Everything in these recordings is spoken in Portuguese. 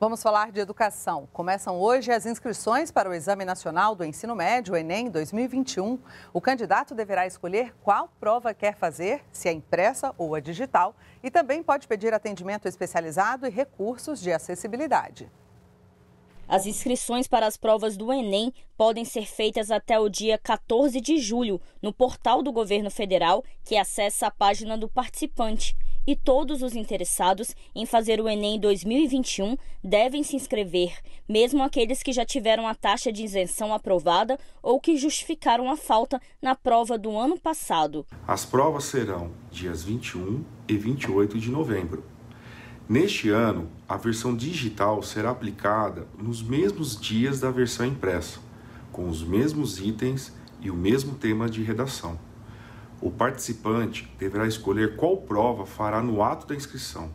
Vamos falar de educação. Começam hoje as inscrições para o Exame Nacional do Ensino Médio, Enem 2021. O candidato deverá escolher qual prova quer fazer, se é impressa ou a digital, e também pode pedir atendimento especializado e recursos de acessibilidade. As inscrições para as provas do Enem podem ser feitas até o dia 14 de julho no portal do governo federal, que acessa a página do participante e todos os interessados em fazer o Enem 2021 devem se inscrever, mesmo aqueles que já tiveram a taxa de isenção aprovada ou que justificaram a falta na prova do ano passado. As provas serão dias 21 e 28 de novembro. Neste ano, a versão digital será aplicada nos mesmos dias da versão impressa, com os mesmos itens e o mesmo tema de redação. O participante deverá escolher qual prova fará no ato da inscrição.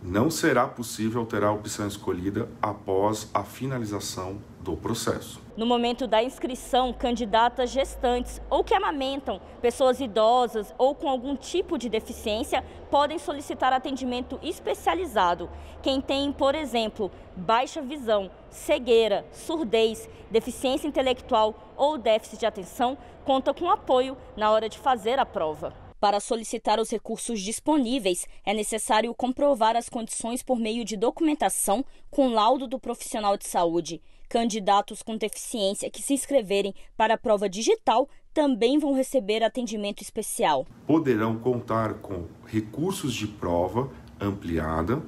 Não será possível alterar a opção escolhida após a finalização do processo. No momento da inscrição, candidatas gestantes ou que amamentam pessoas idosas ou com algum tipo de deficiência podem solicitar atendimento especializado. Quem tem, por exemplo, baixa visão, cegueira, surdez, deficiência intelectual ou déficit de atenção conta com apoio na hora de fazer a prova. Para solicitar os recursos disponíveis, é necessário comprovar as condições por meio de documentação com laudo do profissional de saúde. Candidatos com deficiência que se inscreverem para a prova digital também vão receber atendimento especial. Poderão contar com recursos de prova ampliada,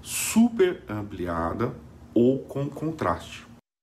super ampliada ou com contraste.